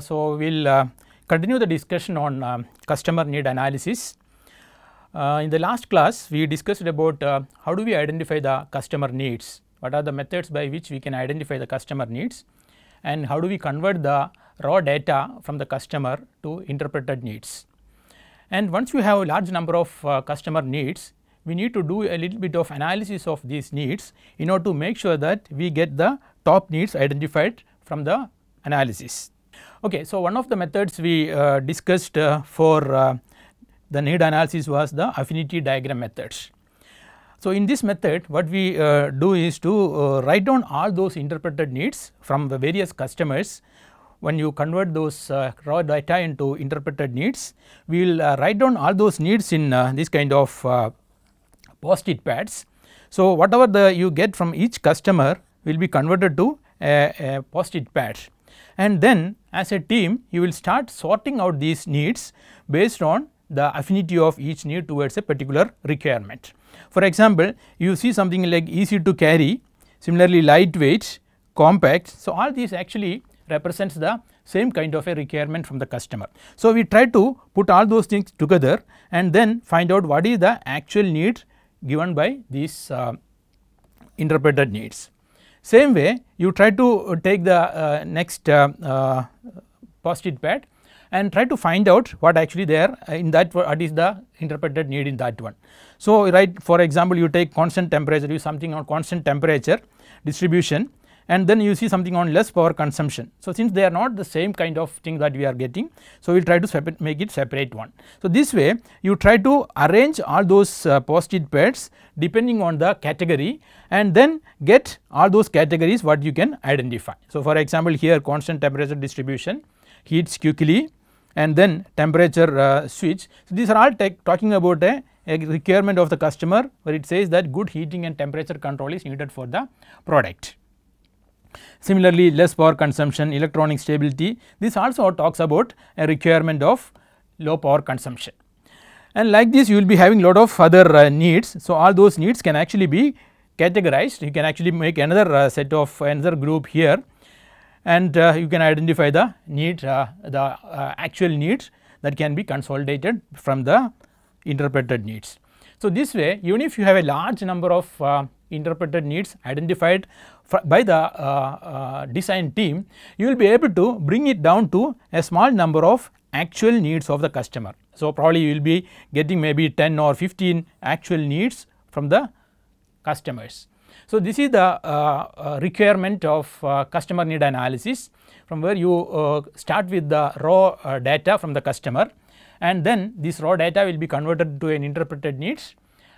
so, we will uh, continue the discussion on um, customer need analysis. Uh, in the last class, we discussed about uh, how do we identify the customer needs, what are the methods by which we can identify the customer needs and how do we convert the raw data from the customer to interpreted needs. And once you have a large number of uh, customer needs, we need to do a little bit of analysis of these needs in order to make sure that we get the top needs identified from the analysis. Okay, so one of the methods we uh, discussed uh, for uh, the need analysis was the affinity diagram methods. So in this method what we uh, do is to uh, write down all those interpreted needs from the various customers. When you convert those uh, raw data into interpreted needs, we will write down all those needs in this kind of post-it pads. So whatever the you get from each customer will be converted to a, a post-it pad. And then as a team you will start sorting out these needs based on the affinity of each need towards a particular requirement. For example, you see something like easy to carry, similarly lightweight, compact. So, all these actually represents the same kind of a requirement from the customer. So, we try to put all those things together and then find out what is the actual need given by these uh, interpreted needs. Same way you try to uh, take the uh, next uh, post-it pad and try to find out what actually there in that what is the interpreted need in that one. So, right for example, you take constant temperature you something on constant temperature distribution and then you see something on less power consumption. So, since they are not the same kind of thing that we are getting, so we will try to make it separate one. So, this way you try to arrange all those uh, post-it pads depending on the category and then get all those categories what you can identify. So, for example, here constant temperature distribution, heats quickly and then temperature uh, switch. So, these are all talking about a a requirement of the customer where it says that good heating and temperature control is needed for the product. Similarly, less power consumption, electronic stability this also talks about a requirement of low power consumption. And like this you will be having lot of other uh, needs. So, all those needs can actually be categorized you can actually make another uh, set of another group here and uh, you can identify the need uh, the uh, actual needs that can be consolidated from the interpreted needs. So, this way even if you have a large number of uh, interpreted needs identified by the uh, uh, design team, you will be able to bring it down to a small number of actual needs of the customer. So, probably you will be getting maybe 10 or 15 actual needs from the customers. So, this is the uh, uh requirement of uh, customer need analysis from where you uh, start with the raw uh, data from the customer and then this raw data will be converted to an interpreted needs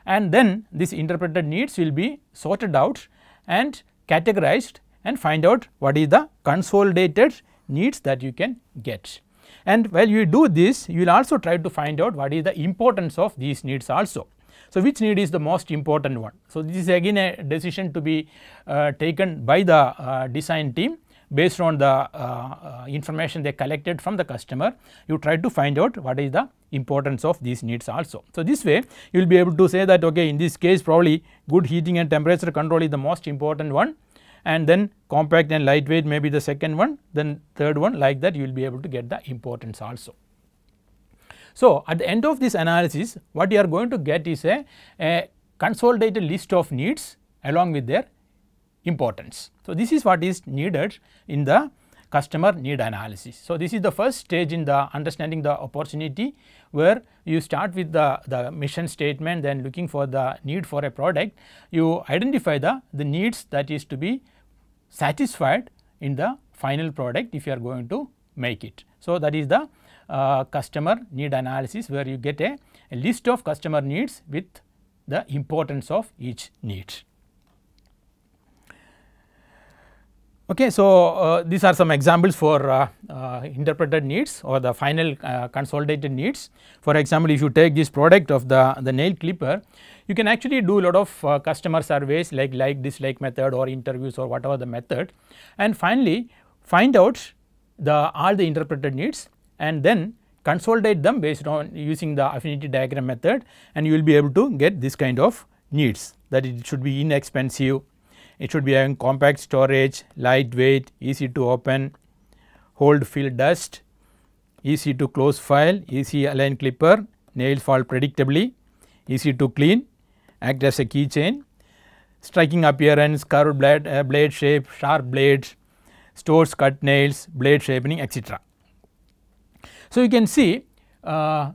and then these interpreted needs will be sorted out and categorized and find out what is the consolidated needs that you can get. And while you do this, you will also try to find out what is the importance of these needs also. So, which need is the most important one? So, this is again a decision to be uh, taken by the uh, design team based on the uh, uh, information they collected from the customer, you try to find out what is the importance of these needs also. So, this way you will be able to say that okay in this case probably good heating and temperature control is the most important one and then compact and lightweight may be the second one then third one like that you will be able to get the importance also. So, at the end of this analysis what you are going to get is a, a consolidated list of needs along with their importance. So, this is what is needed in the customer need analysis. So, this is the first stage in the understanding the opportunity where you start with the, the mission statement then looking for the need for a product, you identify the, the needs that is to be satisfied in the final product if you are going to make it. So, that is the uh, customer need analysis where you get a, a list of customer needs with the importance of each need. Okay, so uh, these are some examples for uh, uh, interpreted needs or the final uh, consolidated needs. For example, if you take this product of the, the nail clipper, you can actually do a lot of uh, customer surveys like like dislike method or interviews or whatever the method and finally find out the all the interpreted needs and then consolidate them based on using the affinity diagram method and you will be able to get this kind of needs that it should be inexpensive it should be having compact storage, lightweight, easy to open, hold fill dust, easy to close file, easy align clipper, nails fall predictably, easy to clean, act as a keychain, striking appearance, curved blade, uh, blade shape, sharp blades, stores cut nails, blade sharpening etc. So, you can see uh,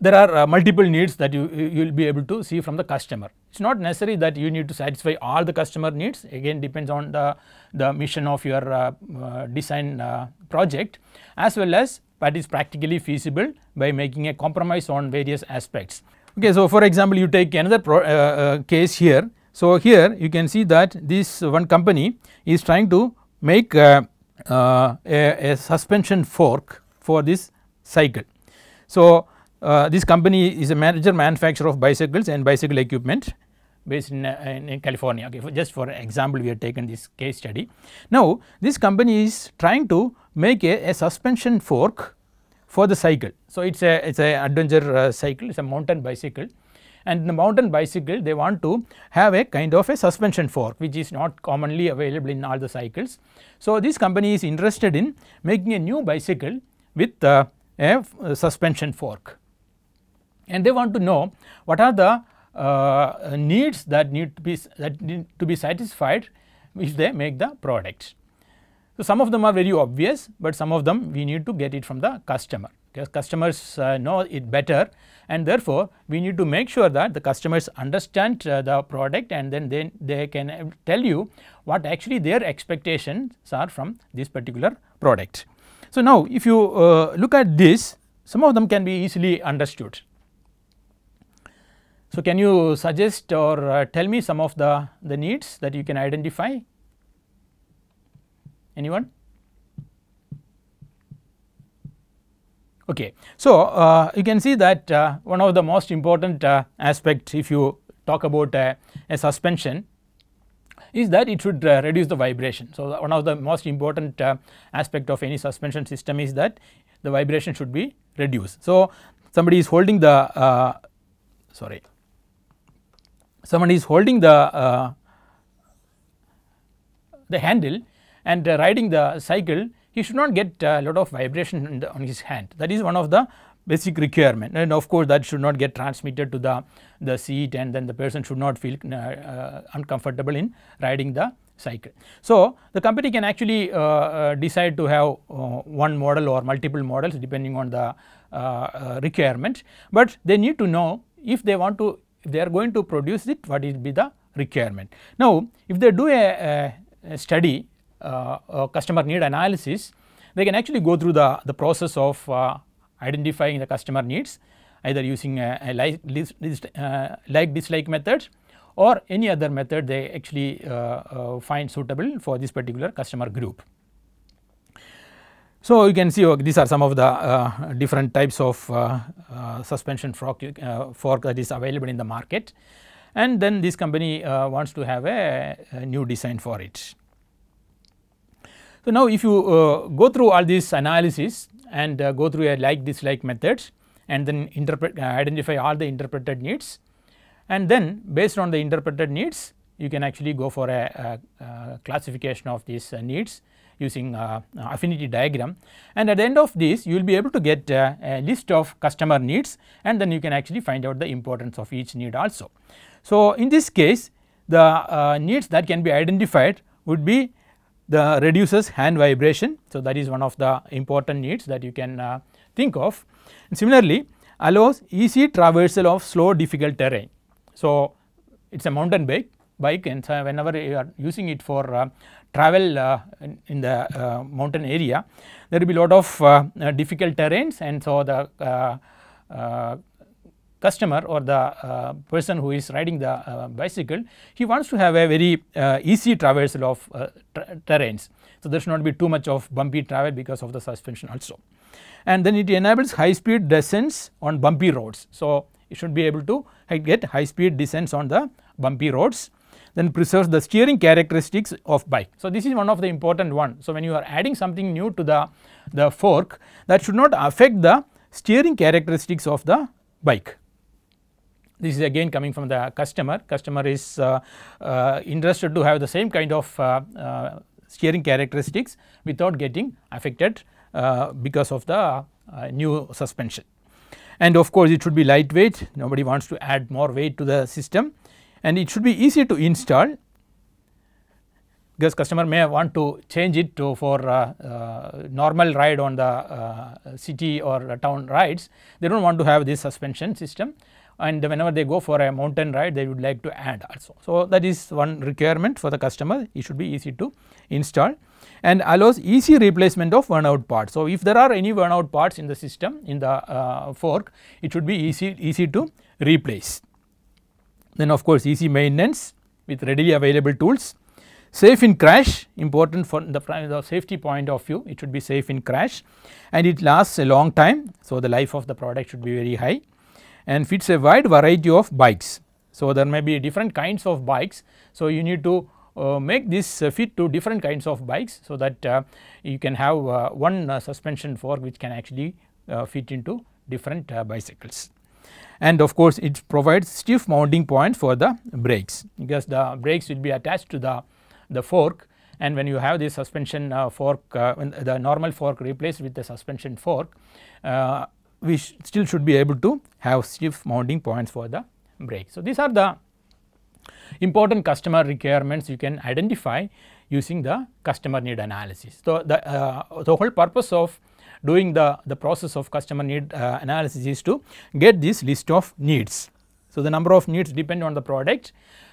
there are uh, multiple needs that you you will be able to see from the customer. It is not necessary that you need to satisfy all the customer needs again depends on the, the mission of your uh, uh, design uh, project as well as what is practically feasible by making a compromise on various aspects. Okay, so for example, you take another pro, uh, uh, case here. So here you can see that this one company is trying to make a, a suspension fork for this cycle. So uh, this company is a major manufacturer of bicycles and bicycle equipment based in, uh, in, in, California. Okay, for just for example, we have taken this case study. Now, this company is trying to make a, a suspension fork for the cycle. So, it is a it is a adventure uh, cycle, it is a mountain bicycle and the mountain bicycle they want to have a kind of a suspension fork which is not commonly available in all the cycles. So, this company is interested in making a new bicycle with uh, a suspension fork and they want to know what are the uh, needs that need to be that need to be satisfied if they make the product. So, some of them are very obvious, but some of them we need to get it from the customer because customers uh, know it better and therefore, we need to make sure that the customers understand uh, the product and then they, they can uh, tell you what actually their expectations are from this particular product. So, now if you uh, look at this some of them can be easily understood so, can you suggest or uh, tell me some of the, the needs that you can identify? Anyone? Okay. So, uh, you can see that uh, one of the most important uh, aspect if you talk about uh, a suspension is that it should uh, reduce the vibration. So, one of the most important uh, aspect of any suspension system is that the vibration should be reduced. So, somebody is holding the sorry someone is holding the uh, the handle and uh, riding the cycle he should not get a lot of vibration the, on his hand that is one of the basic requirement and of course that should not get transmitted to the the seat and then the person should not feel uh, uh uncomfortable in riding the cycle. So, the company can actually uh, uh, decide to have one model or multiple models depending on the requirement, but they need to know if they want to if they are going to produce it what will be the requirement. Now, if they do a, a study uh, customer need analysis they can actually go through the, the process of uh, identifying the customer needs either using a, a like, list, list, uh, like dislike method or any other method they actually uh, uh, find suitable for this particular customer group. So, you can see these are some of the uh, different types of uh, uh, suspension fork, uh, fork, that is available in the market and then this company uh, wants to have a, a, new design for it. So, now if you uh, go through all these analysis and go through a like dislike methods and then interpret identify all the interpreted needs and then based on the interpreted needs you can actually go for a, a, a classification of these needs using uh, uh, affinity diagram and at the end of this you will be able to get uh, a list of customer needs and then you can actually find out the importance of each need also. So, in this case the needs that can be identified would be the reduces hand vibration. So, that is one of the important needs that you can uh, think of. And similarly, allows easy traversal of slow difficult terrain. So, it is a mountain bike, bike and so whenever you are using it for uh, travel uh, in, the uh, mountain area, there will be lot of uh, difficult terrains and so the uh, uh, customer or the person who is riding the bicycle, he wants to have a very easy traversal of terrains. So, there should not be too much of bumpy travel because of the suspension also. And then it enables high speed descents on bumpy roads. So, it should be able to get high speed descents on the bumpy roads then preserves the steering characteristics of bike. So, this is one of the important one. So, when you are adding something new to the, the fork that should not affect the steering characteristics of the bike. This is again coming from the customer, customer is uh, uh, interested to have the same kind of uh, uh steering characteristics without getting affected uh, because of the uh, new suspension. And of course, it should be lightweight, nobody wants to add more weight to the system and it should be easy to install because customer may want to change it to for uh, uh, normal ride on the uh, city or town rides. They do not want to have this suspension system and whenever they go for a mountain ride they would like to add also. So, that is one requirement for the customer it should be easy to install and allows easy replacement of worn out parts. So, if there are any worn out parts in the system in the uh, fork it should be easy easy to replace then of course easy maintenance with readily available tools. Safe in crash important from the, the safety point of view it should be safe in crash and it lasts a long time. So, the life of the product should be very high and fits a wide variety of bikes. So, there may be different kinds of bikes. So, you need to uh, make this uh, fit to different kinds of bikes so that uh, you can have uh, one uh, suspension fork which can actually uh, fit into different bicycles and of course it provides stiff mounting point for the brakes because the brakes will be attached to the, the fork and when you have the suspension uh, fork uh, the normal fork replaced with the suspension fork uh, we sh still should be able to have stiff mounting points for the brake. So, these are the important customer requirements you can identify using the customer need analysis. So, the, uh, the whole purpose of doing the, the process of customer need uh, analysis is to get this list of needs. So, the number of needs depend on the product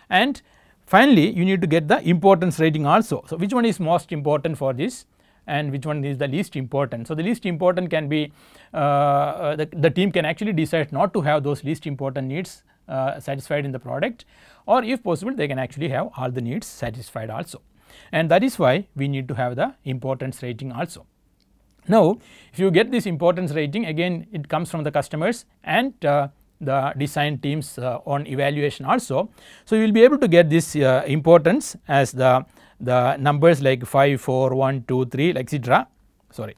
and finally, you need to get the importance rating also. So, which one is most important for this and which one is the least important. So, the least important can be uh, uh the, the team can actually decide not to have those least important needs uh, satisfied in the product or if possible they can actually have all the needs satisfied also and that is why we need to have the importance rating also. Now, if you get this importance rating again it comes from the customers and uh, the design teams uh, on evaluation also. So, you will be able to get this uh, importance as the, the numbers like 5, 4, 1, 2, 3 etc. sorry.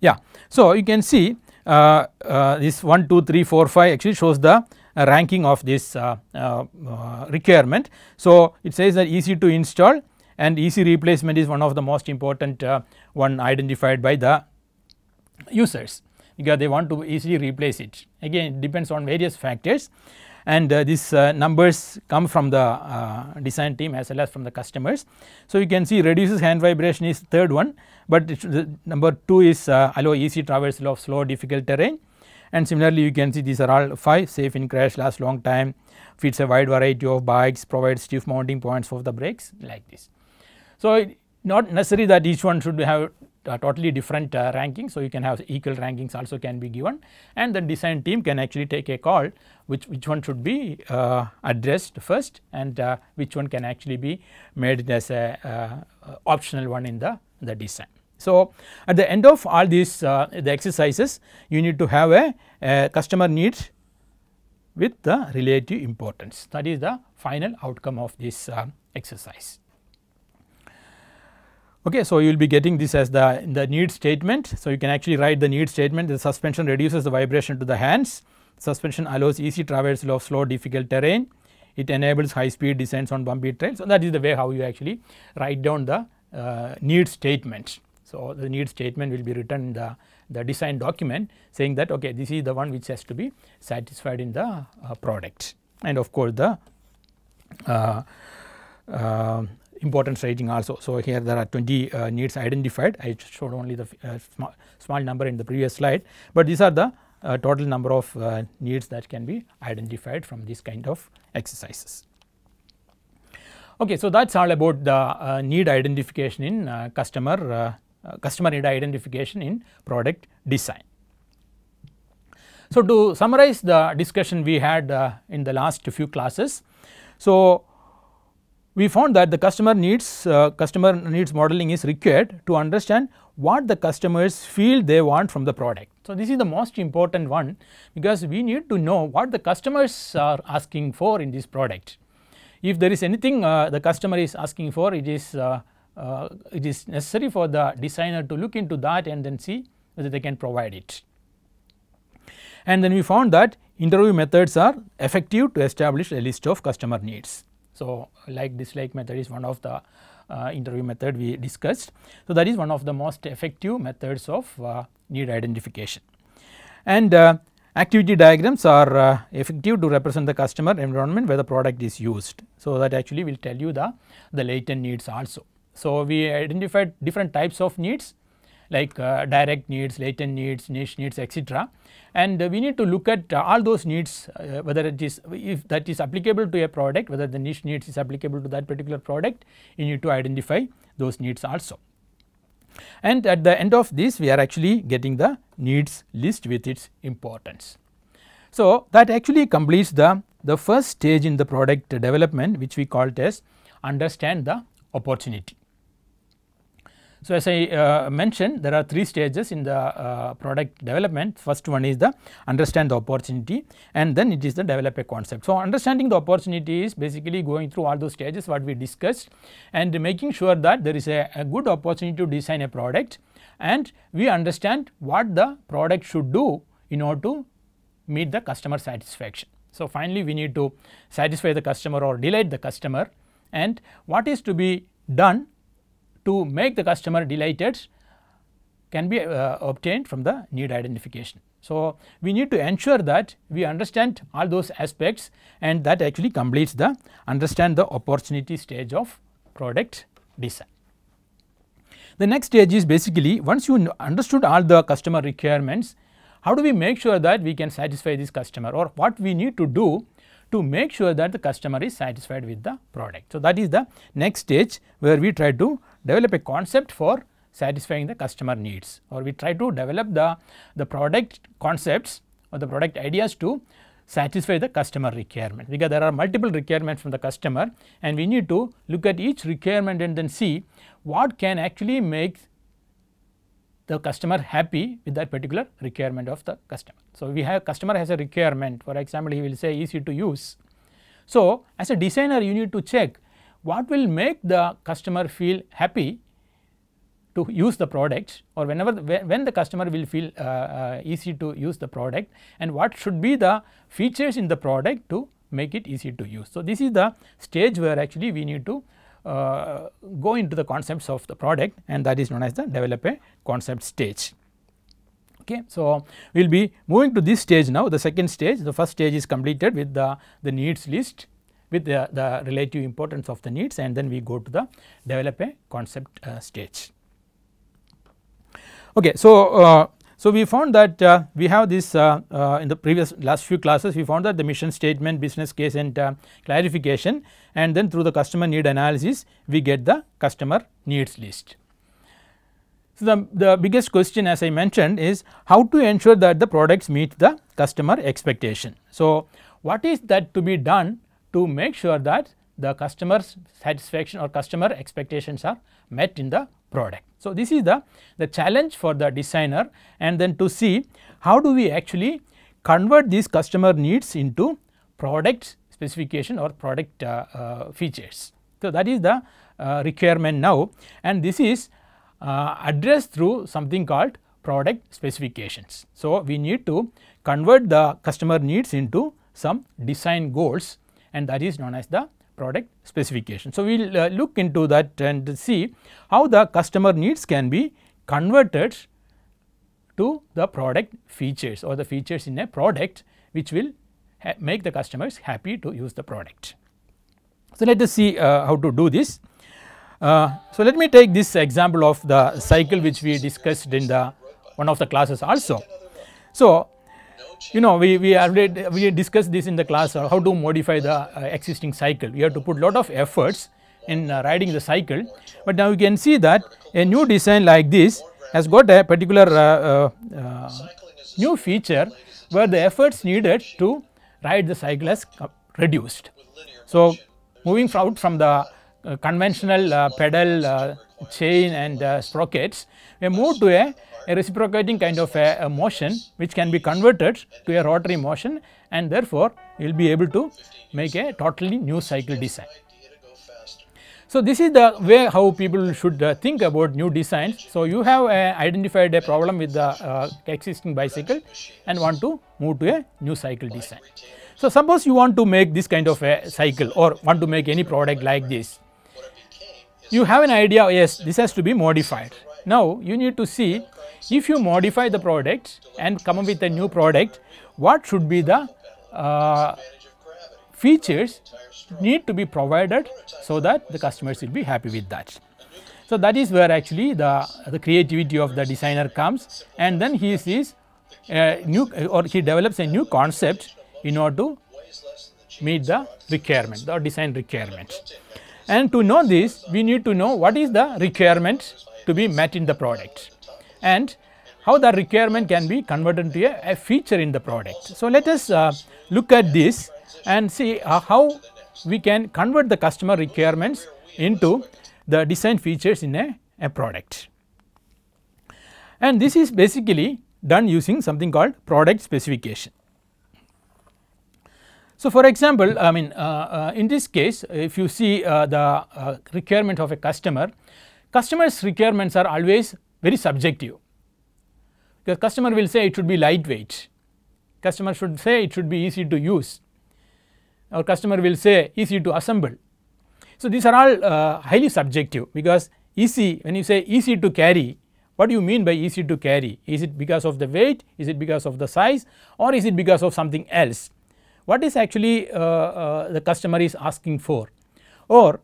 Yeah. So, you can see uh, uh, this 1, 2, 3, 4, 5 actually shows the uh, ranking of this requirement. So, it says that easy to install and easy replacement is one of the most important uh, one identified by the users because they want to easily replace it again it depends on various factors and uh, these uh, numbers come from the uh, design team as well as from the customers. So you can see reduces hand vibration is third one but number 2 is uh, allow easy traversal of slow difficult terrain and similarly you can see these are all 5 safe in crash last long time fits a wide variety of bikes provides stiff mounting points for the brakes like this. So, not necessary that each one should have a totally different uh, ranking. So, you can have equal rankings also can be given and the design team can actually take a call which, which one should be uh, addressed first and uh, which one can actually be made as a uh, optional one in the, the design. So, at the end of all these uh, the exercises you need to have a, a customer needs with the relative importance that is the final outcome of this exercise. Okay, so you will be getting this as the, the need statement. So, you can actually write the need statement the suspension reduces the vibration to the hands, suspension allows easy traversal of slow difficult terrain, it enables high speed descents on bumpy trails. So, that is the way how you actually write down the uh, need statement. So, the need statement will be written in the, the design document saying that okay this is the one which has to be satisfied in the uh, product and of course, the uh, uh importance rating also. So, here there are 20 uh, needs identified I showed only the uh, small, small, number in the previous slide, but these are the uh, total number of uh, needs that can be identified from this kind of exercises. Okay, so that is all about the uh, need identification in uh, customer, customer need identification in product design. So, to summarize the discussion we had in the last few classes. So, we found that the customer needs uh, customer needs modeling is required to understand what the customers feel they want from the product. So, this is the most important one because we need to know what the customers are asking for in this product. If there is anything uh, the customer is asking for it is uh, uh it is necessary for the designer to look into that and then see whether they can provide it. And then we found that interview methods are effective to establish a list of customer needs. So, like dislike method is one of the uh, interview method we discussed. So, that is one of the most effective methods of uh, need identification. And uh, activity diagrams are uh, effective to represent the customer environment where the product is used. So, that actually will tell you the, the latent needs also. So, we identified different types of needs like uh, direct needs, latent needs, niche needs etc. And uh, we need to look at uh, all those needs whether it is if that is applicable to a product whether the niche needs is applicable to that particular product you need to identify those needs also. And at the end of this we are actually getting the needs list with its importance. So, that actually completes the, the first stage in the product development which we call as understand the opportunity. So, as I uh, mentioned there are three stages in the uh, product development first one is the understand the opportunity and then it is the develop a concept. So, understanding the opportunity is basically going through all those stages what we discussed and making sure that there is a, a good opportunity to design a product and we understand what the product should do in order to meet the customer satisfaction. So, finally, we need to satisfy the customer or delight the customer and what is to be done to make the customer delighted can be uh, obtained from the need identification. So, we need to ensure that we understand all those aspects and that actually completes the understand the opportunity stage of product design. The next stage is basically once you understood all the customer requirements, how do we make sure that we can satisfy this customer or what we need to do to make sure that the customer is satisfied with the product. So, that is the next stage where we try to develop a concept for satisfying the customer needs or we try to develop the, the product concepts or the product ideas to satisfy the customer requirement because there are multiple requirements from the customer and we need to look at each requirement and then see what can actually make the customer happy with that particular requirement of the customer. So, we have customer has a requirement for example, he will say easy to use. So, as a designer you need to check what will make the customer feel happy to use the product or whenever the, when the customer will feel uh, uh, easy to use the product and what should be the features in the product to make it easy to use. So, this is the stage where actually we need to uh, go into the concepts of the product and that is known as the develop a concept stage. Okay. So, we will be moving to this stage now the second stage the first stage is completed with the, the needs list with the, the, relative importance of the needs and then we go to the develop a concept uh, stage. Okay, so, uh, so we found that uh, we have this uh, uh, in the previous last few classes we found that the mission statement, business case and uh, clarification and then through the customer need analysis we get the customer needs list. So, the, the biggest question as I mentioned is how to ensure that the products meet the customer expectation. So, what is that to be done to make sure that the customer satisfaction or customer expectations are met in the product. So, this is the, the challenge for the designer and then to see how do we actually convert these customer needs into product specification or product uh, uh, features. So, that is the uh, requirement now and this is uh, addressed through something called product specifications. So, we need to convert the customer needs into some design goals and that is known as the product specification. So, we will uh, look into that and see how the customer needs can be converted to the product features or the features in a product which will make the customers happy to use the product. So, let us see uh, how to do this. Uh, so, let me take this example of the cycle which we discussed in the one of the classes also. So, you know we, we already we discussed this in the class uh, how to modify the uh, existing cycle. We have to put lot of efforts in uh, riding the cycle but now you can see that a new design like this has got a particular new feature where the efforts needed to ride the cycle has reduced. So moving out from the conventional pedal chain and uh, sprockets, we move to a, a reciprocating kind of a, a, motion which can be converted to a rotary motion and therefore, you will be able to make a totally new cycle design. So, this is the way how people should uh, think about new designs. So, you have uh, identified a problem with the uh, existing bicycle and want to move to a new cycle design. So, suppose you want to make this kind of a cycle or want to make any product like this you have an idea yes this has to be modified. Now you need to see if you modify the product and come up with a new product what should be the uh, features need to be provided so that the customers will be happy with that. So that is where actually the, the creativity of the designer comes and then he sees a new or he develops a new concept in order to meet the requirement or design requirement. And to know this, we need to know what is the requirement to be met in the product and how the requirement can be converted into a, a feature in the product. So, let us uh, look at this and see uh, how we can convert the customer requirements into the design features in a, a product. And this is basically done using something called product specification. So, for example, I mean uh, uh, in this case if you see uh, the requirement of a customer, customers requirements are always very subjective. The customer will say it should be lightweight, customer should say it should be easy to use, or customer will say easy to assemble. So, these are all uh, highly subjective because easy when you say easy to carry what do you mean by easy to carry is it because of the weight is it because of the size or is it because of something else what is actually uh, uh, the customer is asking for or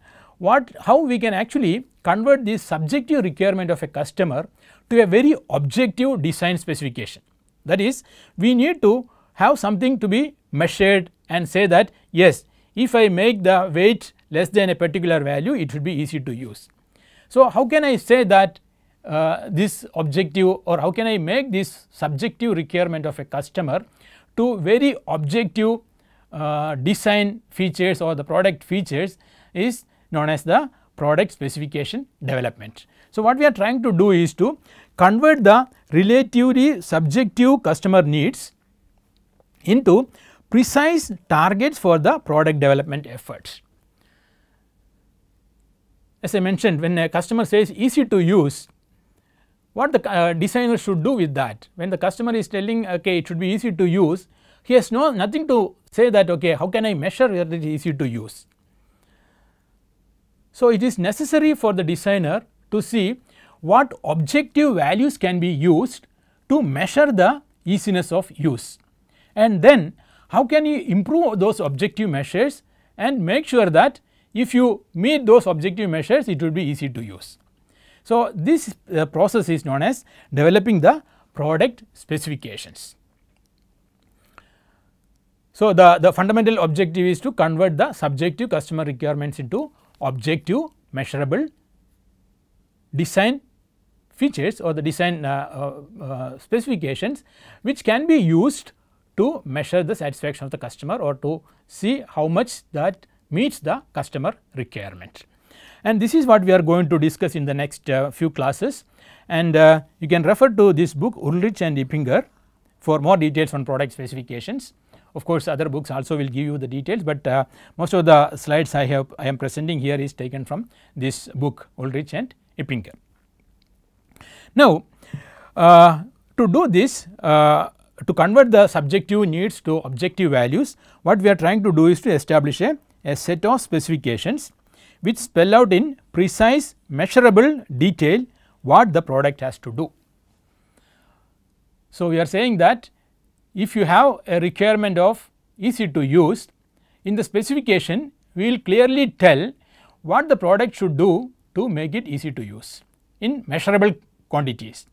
what how we can actually convert this subjective requirement of a customer to a very objective design specification. That is we need to have something to be measured and say that yes if I make the weight less than a particular value it should be easy to use. So, how can I say that uh, this objective or how can I make this subjective requirement of a customer to very objective uh, design features or the product features is known as the product specification development. So, what we are trying to do is to convert the relatively subjective customer needs into precise targets for the product development efforts. As I mentioned when a customer says easy to use, what the uh, designer should do with that? When the customer is telling okay it should be easy to use, he has no nothing to say that okay how can I measure whether it is easy to use. So, it is necessary for the designer to see what objective values can be used to measure the easiness of use and then how can you improve those objective measures and make sure that if you meet those objective measures it will be easy to use. So, this uh, process is known as developing the product specifications. So, the, the fundamental objective is to convert the subjective customer requirements into objective measurable design features or the design uh, uh, uh, specifications which can be used to measure the satisfaction of the customer or to see how much that meets the customer requirement. And this is what we are going to discuss in the next uh, few classes and uh, you can refer to this book Ulrich and Ippinger for more details on product specifications. Of course, other books also will give you the details, but uh, most of the slides I have I am presenting here is taken from this book Ulrich and Eppinger. Now, uh, to do this, uh, to convert the subjective needs to objective values, what we are trying to do is to establish a, a set of specifications which spell out in precise measurable detail what the product has to do. So, we are saying that if you have a requirement of easy to use, in the specification we will clearly tell what the product should do to make it easy to use in measurable quantities.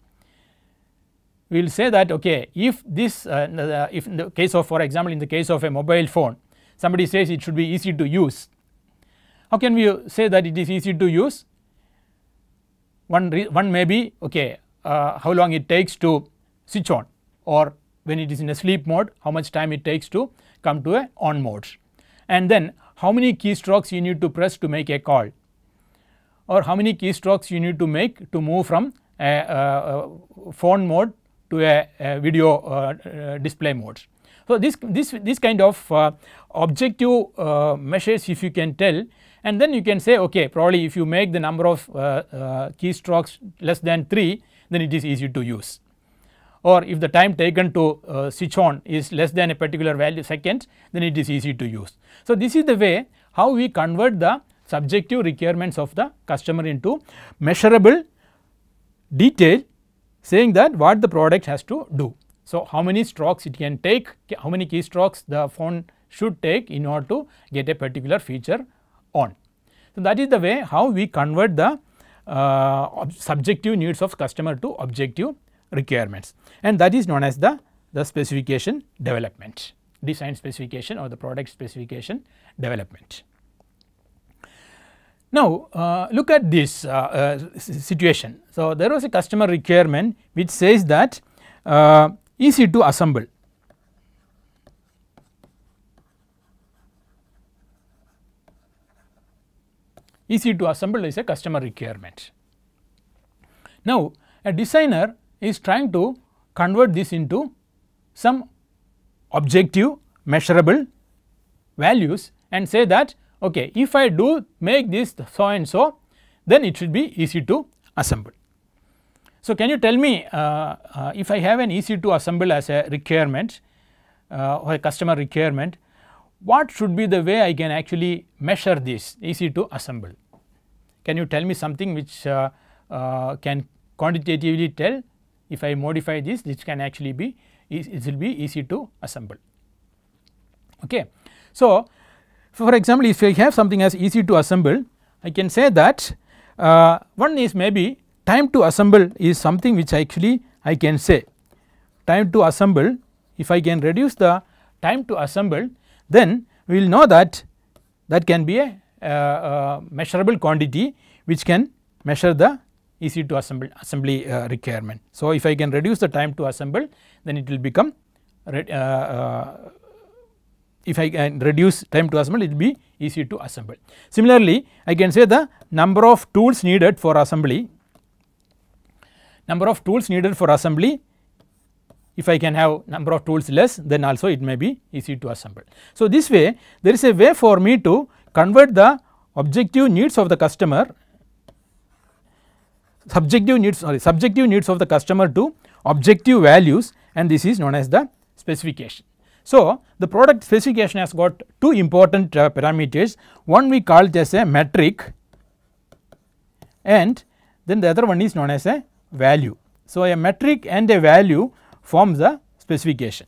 We will say that okay, if this uh, uh if in the case of for example, in the case of a mobile phone somebody says it should be easy to use. How can we say that it is easy to use? One, one may be okay, uh, how long it takes to switch on or when it is in a sleep mode, how much time it takes to come to a on mode. And then how many keystrokes you need to press to make a call or how many keystrokes you need to make to move from a, a, a phone mode to a, a video uh, uh display mode. So, this, this, this kind of uh, objective uh, measures if you can tell and then you can say okay probably if you make the number of uh, uh, keystrokes less than 3 then it is easy to use or if the time taken to uh, switch on is less than a particular value seconds then it is easy to use. So, this is the way how we convert the subjective requirements of the customer into measurable detail saying that what the product has to do. So, how many strokes it can take, how many keystrokes the phone should take in order to get a particular feature on. So, that is the way how we convert the uh, subjective needs of customer to objective requirements and that is known as the, the specification development, design specification or the product specification development. Now, uh, look at this uh, uh, situation. So, there was a customer requirement which says that uh, easy to assemble. Easy to assemble is a customer requirement. Now, a designer is trying to convert this into some objective measurable values and say that okay if I do make this so and so then it should be easy to assemble. So, can you tell me uh, uh, if I have an easy to assemble as a requirement uh, or a customer requirement what should be the way I can actually measure this easy to assemble. Can you tell me something which uh, uh, can quantitatively tell if I modify this this can actually be it will be easy to assemble. Okay. So, for example, if I have something as easy to assemble I can say that uh, one is maybe time to assemble is something which actually I can say time to assemble if I can reduce the time to assemble then we will know that that can be a uh, uh, measurable quantity which can measure the easy to assemble assembly uh, requirement. So, if I can reduce the time to assemble then it will become uh, uh, if I can reduce time to assemble it will be easy to assemble. Similarly, I can say the number of tools needed for assembly, number of tools needed for assembly if I can have number of tools less then also it may be easy to assemble. So, this way there is a way for me to convert the objective needs of the customer subjective needs sorry subjective needs of the customer to objective values and this is known as the specification. So, the product specification has got two important uh, parameters one we call it as a metric and then the other one is known as a value. So, a metric and a value forms the specification.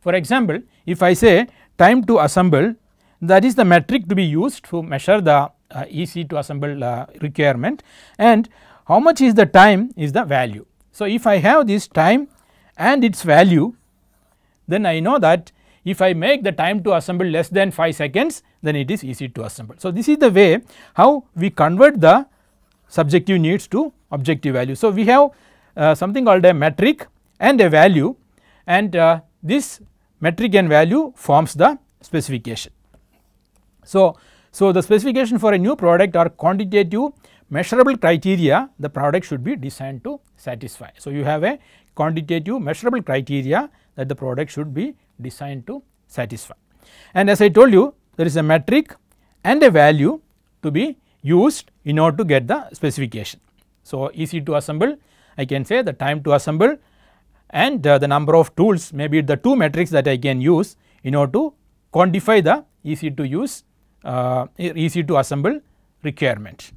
For example, if I say time to assemble that is the metric to be used to measure the uh, easy to assemble uh, requirement and how much is the time is the value. So, if I have this time and its value then I know that if I make the time to assemble less than 5 seconds then it is easy to assemble. So, this is the way how we convert the subjective needs to objective value. So, we have uh, something called a metric and a value and uh, this metric and value forms the specification. So, so the specification for a new product are quantitative measurable criteria the product should be designed to satisfy. So, you have a quantitative measurable criteria that the product should be designed to satisfy. And as I told you there is a metric and a value to be used in order to get the specification. So, easy to assemble I can say the time to assemble and uh, the number of tools may be the two metrics that I can use in order to quantify the easy to use uh, easy to assemble requirement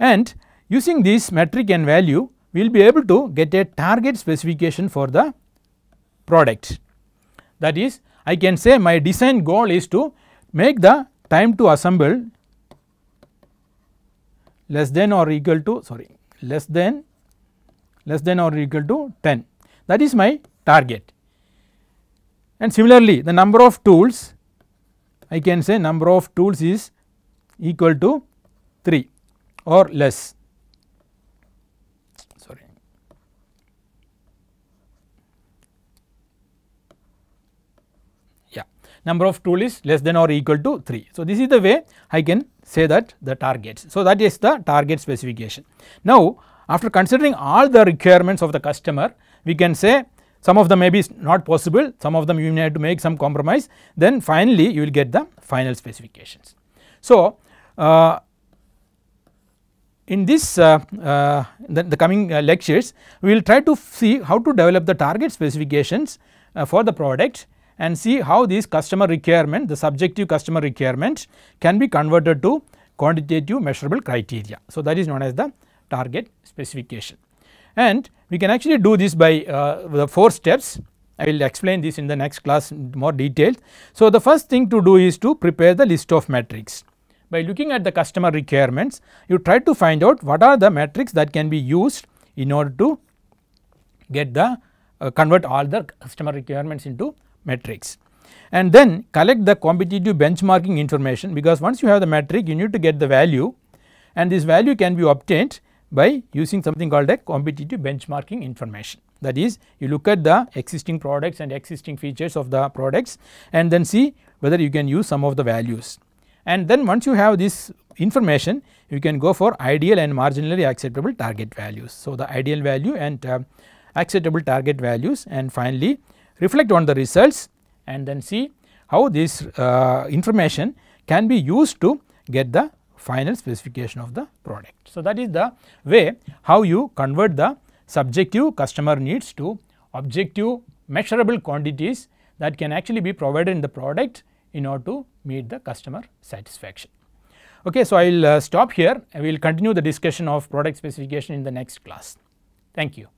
and using this metric and value we will be able to get a target specification for the product. That is I can say my design goal is to make the time to assemble less than or equal to sorry less than less than or equal to 10 that is my target. And similarly the number of tools I can say number of tools is equal to 3 or less sorry yeah number of tool is less than or equal to 3. So, this is the way I can say that the targets. So, that is the target specification. Now, after considering all the requirements of the customer we can say some of them may be not possible, some of them you may have to make some compromise, then finally you will get the final specifications. So, uh, in this uh, uh, the, the, coming uh, lectures we will try to see how to develop the target specifications uh, for the product and see how these customer requirement the subjective customer requirement can be converted to quantitative measurable criteria. So, that is known as the target specification and we can actually do this by uh, the 4 steps I will explain this in the next class more detail. So, the first thing to do is to prepare the list of metrics by looking at the customer requirements, you try to find out what are the metrics that can be used in order to get the uh, convert all the customer requirements into metrics. And then collect the competitive benchmarking information because once you have the metric you need to get the value and this value can be obtained by using something called a competitive benchmarking information. That is you look at the existing products and existing features of the products and then see whether you can use some of the values and then once you have this information you can go for ideal and marginally acceptable target values. So, the ideal value and uh, acceptable target values and finally, reflect on the results and then see how this uh, information can be used to get the final specification of the product. So, that is the way how you convert the subjective customer needs to objective measurable quantities that can actually be provided in the product in order to meet the customer satisfaction. Okay, so I will uh, stop here and we will continue the discussion of product specification in the next class. Thank you.